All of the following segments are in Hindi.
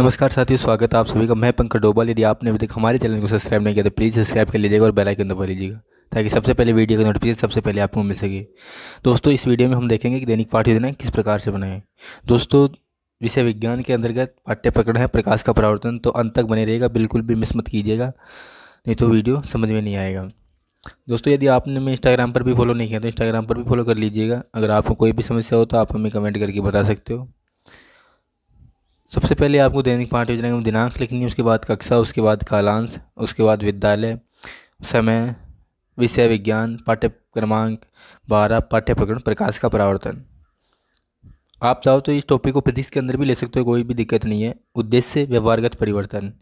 नमस्कार साथियों स्वागत है आप सभी का मैं पंकज डोबाल यदि आपने अभी तक हमारे चैनल को सब्सक्राइब नहीं किया तो प्लीज़ सब्सक्राइब कर लीजिएगा और बेल आइकन दबा लीजिएगा ताकि सबसे पहले वीडियो का नोटिफिकेशन सबसे पहले आपको मिल सके दोस्तों इस वीडियो में हम देखेंगे कि दैनिक पाठ्य योजना किस प्रकार से बनाए दोस्तों विषय विज्ञान के अंतर्गत पाठ्य पाठ्यप्रकरण है प्रकाश का परावर्तन तो अंत तक बने रहेगा बिल्कुल भी मिस मत कीजिएगा नहीं तो वीडियो समझ में नहीं आएगा दोस्तों यदि आपने मैं इंस्टाग्राम पर भी फॉलो नहीं किया तो इंस्टाग्राम पर भी फॉलो कर लीजिएगा अगर आपको कोई भी समस्या हो तो आप हमें कमेंट करके बता सकते हो सबसे पहले आपको दैनिक पाठ योजना में दिनांक लिखनी है उसके बाद कक्षा उसके बाद कालांश उसके बाद विद्यालय समय विषय विज्ञान पाठ्य क्रमांक बारह प्रकरण प्रकाश का परावर्तन आप चाहो तो इस टॉपिक को प्रदेश के अंदर भी ले सकते हो कोई भी दिक्कत नहीं है उद्देश्य व्यवहारगत परिवर्तन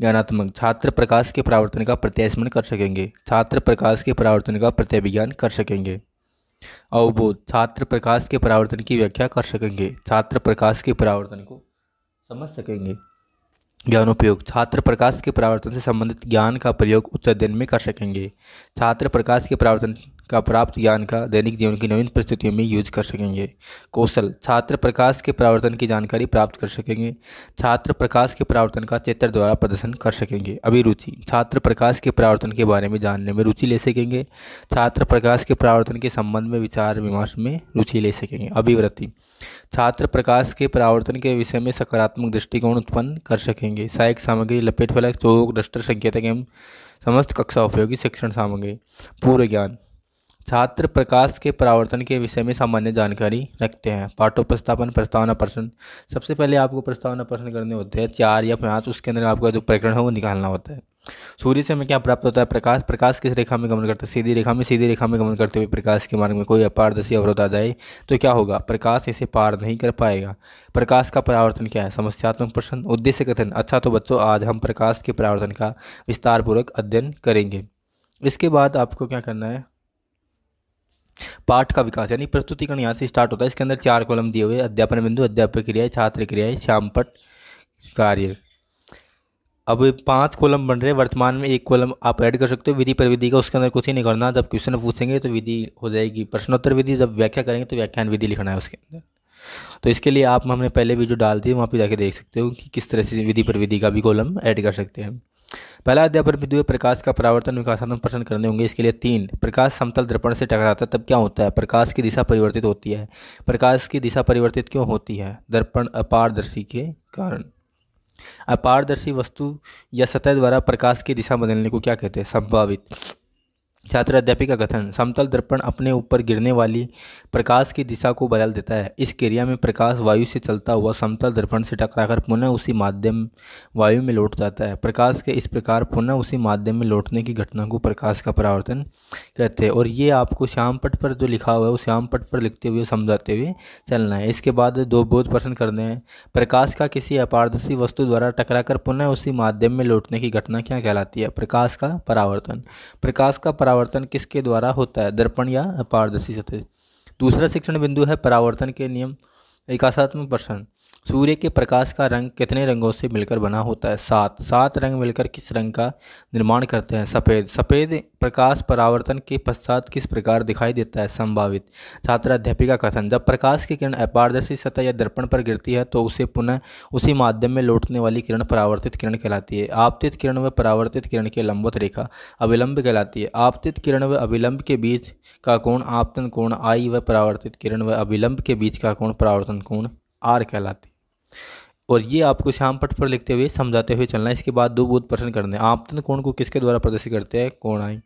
ज्ञानात्मक छात्र प्रकाश के परावर्तन का प्रत्यास्मरण कर सकेंगे छात्र प्रकाश के परावर्तन का प्रत्याभिज्ञान कर सकेंगे अवबोध छात्र प्रकाश के परावर्तन की व्याख्या कर सकेंगे छात्र प्रकाश के परावर्तन को समझ सकेंगे ज्ञान उपयोग छात्र प्रकाश के परावर्तन से संबंधित ज्ञान का प्रयोग उच्च अध्ययन में कर सकेंगे छात्र प्रकाश के परावर्तन का प्राप्त ज्ञान का दैनिक जीवन की नवीन परिस्थितियों में यूज कर सकेंगे कौशल छात्र प्रकाश के प्रावर्तन की जानकारी प्राप्त कर सकेंगे छात्र प्रकाश के प्रावर्तन का चित्र द्वारा प्रदर्शन कर सकेंगे अभिरुचि छात्र प्रकाश के प्रावर्तन के बारे में जानने में रुचि ले सकेंगे छात्र प्रकाश के प्रावर्तन के संबंध में विचार विमर्श में रुचि ले सकेंगे अभिवृत्ति छात्र प्रकाश के प्रावर्तन के विषय में सकारात्मक दृष्टिकोण उत्पन्न कर सकेंगे सहायक सामग्री लपेट फलक चौक डस्टर संकेतक एवं समस्त कक्षा उपयोगी शिक्षण सामग्री पूर्व ज्ञान छात्र प्रकाश के परावर्तन के विषय में सामान्य जानकारी रखते हैं पाठोप्रस्थापन प्रस्तावना प्रश्न सबसे पहले आपको प्रस्तावना प्रश्न करने होते हैं चार या पाँच उसके अंदर आपका जो प्रकरण है वो निकालना होता है सूर्य से हमें क्या प्राप्त होता है प्रकाश प्रकाश किस रेखा में गमन करता है सीधी रेखा में सीधी रेखा में गमन करते हुए प्रकाश के मार्ग में कोई अपारदर्शी अवरोध आ जाए तो क्या होगा प्रकाश इसे पार नहीं कर पाएगा प्रकाश का परावर्तन क्या है समस्यात्मक प्रश्न उद्देश्य कथन अच्छा तो बच्चों आज हम प्रकाश के परावर्तन का विस्तारपूर्वक अध्ययन करेंगे इसके बाद आपको क्या करना है पाठ का विकास यानी प्रस्तुतिकरण यहाँ से स्टार्ट होता है इसके अंदर चार कॉलम दिए हुए अध्यापन बिंदु अध्यापक क्रियाएं छात्र क्रियाएं श्यामपट कार्य अब पांच कॉलम बन रहे वर्तमान में एक कॉलम आप ऐड कर सकते हो विधि प्रविधि का उसके अंदर कुछ ही नहीं करना जब क्वेश्चन पूछेंगे तो विधि हो जाएगी प्रश्नोत्तर विधि जब व्याख्या करेंगे तो व्याख्यान विधि लिखना है उसके अंदर तो इसके लिए आप हमने पहले वीडियो डाल दी वहाँ पर जाके देख सकते हो कि किस तरह से विधि प्रविधि का भी कॉलम ऐड कर सकते हैं पहला अध्याय पर विद्युत प्रकाश का परावर्तन विकासात्मक प्रश्न करने होंगे इसके लिए तीन प्रकाश समतल दर्पण से टकराता तब क्या होता है प्रकाश की दिशा परिवर्तित होती है प्रकाश की दिशा परिवर्तित क्यों होती है दर्पण अपारदर्शी के कारण अपारदर्शी वस्तु या सतह द्वारा प्रकाश की दिशा बदलने को क्या कहते हैं संभावित छात्र का कथन समतल दर्पण अपने ऊपर गिरने वाली प्रकाश की दिशा को बदल देता है इस क्रिया में प्रकाश वायु से चलता हुआ समतल दर्पण से टकराकर पुनः उसी माध्यम वायु में लौट जाता है प्रकाश के इस प्रकार पुनः उसी माध्यम में लौटने की घटना को प्रकाश का परावर्तन कहते हैं और ये आपको श्याम पट पर जो लिखा हुआ है वो श्याम पट पर लिखते हुए समझाते हुए चलना है इसके बाद दो बोध प्रश्न करने हैं प्रकाश का किसी अपारदर्शी वस्तु द्वारा टकराकर पुनः उसी माध्यम में लौटने की घटना क्या कहलाती है प्रकाश का परावर्तन प्रकाश का परावर्तन परावर्तन किसके द्वारा होता है दर्पण या अपारदर्शी सतह दूसरा शिक्षण बिंदु है परावर्तन के नियम विकासात्मक प्रश्न सूर्य के प्रकाश का रंग कितने रंगों से मिलकर बना होता है सात सात रंग मिलकर किस रंग का निर्माण करते हैं सफ़ेद सफ़ेद प्रकाश परावर्तन के पश्चात किस प्रकार दिखाई देता है संभावित छात्राध्यापिका कथन जब प्रकाश की किरण अपारदर्शी सतह या दर्पण पर गिरती है तो उसे पुनः उसी माध्यम में लौटने वाली किरण परावर्तित किरण कहलाती है आपतित किरण व परावर्तित किरण की लंबत रेखा अविलंब कहलाती है आपतित किरण व अविलंब के बीच का कोण आपतन कोण आई व परावर्तित किरण व अविलंब के बीच का कोण परावर्तन कोण आर कहलाती है और ये आपको श्याम पट पर लिखते हुए समझाते हुए चलना है इसके बाद दो बोध प्रश्न करने हैं आपतन कोण को किसके द्वारा प्रदर्शित करते हैं कोण आए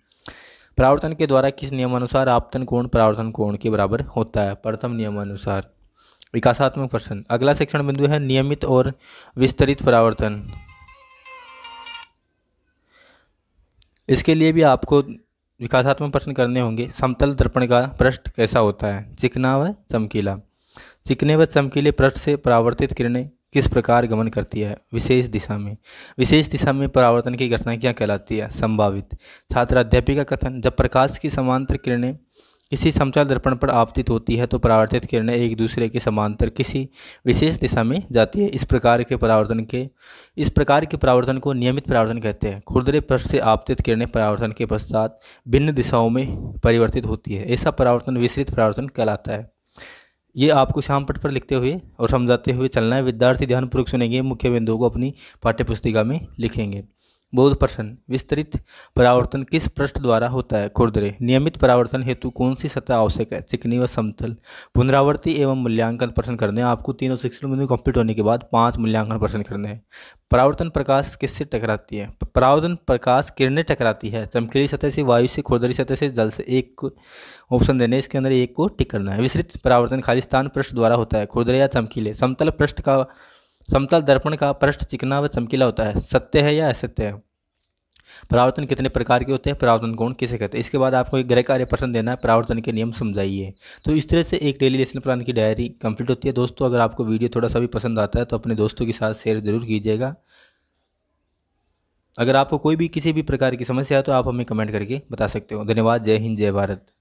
प्रावर्तन के द्वारा किस नियमानुसार आपतन कोण प्रावर्तन कोण के बराबर होता है प्रथम नियमानुसार विकासात्मक प्रश्न अगला शिक्षण बिंदु है नियमित और विस्तृत परावर्तन इसके लिए भी आपको विकासात्मक प्रश्न करने होंगे समतल दर्पण का पृष्ठ कैसा होता है चिकना व चमकीला चिकने व चमकीले पृष्ठ से परावर्तित किरणें किस प्रकार गमन करती है विशेष दिशा में विशेष दिशा में परावर्तन की घटना क्या कहलाती है संभावित छात्र अध्यापिका कथन जब प्रकाश की समांतर किरणें किसी समतल दर्पण पर आपतित होती है तो परावर्तित किरणें एक दूसरे के समांतर किसी विशेष दिशा में जाती है इस प्रकार के परावर्तन के इस प्रकार के परावर्तन को नियमित परावर्तन कहते हैं खुरदरे पर से आपतित किरणें परावर्तन के पश्चात भिन्न दिशाओं में परिवर्तित होती है ऐसा परावर्तन विस्तृत परावर्तन कहलाता है ये आपको शाम पट पर लिखते हुए और समझाते हुए चलना है विद्यार्थी ध्यानपूर्वक सुनेंगे मुख्य बिंदुओं को अपनी पाठ्य पुस्तिका में लिखेंगे बोध प्रश्न विस्तृत परावर्तन किस पृष्ठ द्वारा होता है खुर्दरे नियमित परावर्तन हेतु कौन सी सतह आवश्यक है चिकनी व समतल पुनरावर्ती एवं मूल्यांकन प्रश्न करने हैं आपको तीनों शिक्षण बिंदु कंप्लीट होने के बाद पांच मूल्यांकन प्रश्न करने हैं परावर्तन प्रकाश किससे टकराती है परावर्तन प्रकाश किरणें टकराती है चमकीली सतह से वायु से खुरदरी सतह से जल से एक ऑप्शन देने इसके अंदर एक को टिक करना है विस्तृत परावर्तन खालिस्तान पृष्ठ द्वारा होता है खुरदरे या चमकीले समतल पृष्ठ का समतल दर्पण का पृष्ठ चिकना व चमकीला होता है सत्य है या असत्य है परावर्तन कितने प्रकार के होते हैं परावर्तन कौन किसे कहते हैं इसके बाद आपको एक गृह कार्य प्रश्न देना है परावर्तन के नियम समझाइए तो इस तरह से एक डेली लेसन प्लान की डायरी कंप्लीट होती है दोस्तों अगर आपको वीडियो थोड़ा सा भी पसंद आता है तो अपने दोस्तों के साथ शेयर जरूर कीजिएगा अगर आपको कोई भी किसी भी प्रकार की समस्या है तो आप हमें कमेंट करके बता सकते हो धन्यवाद जय हिंद जय भारत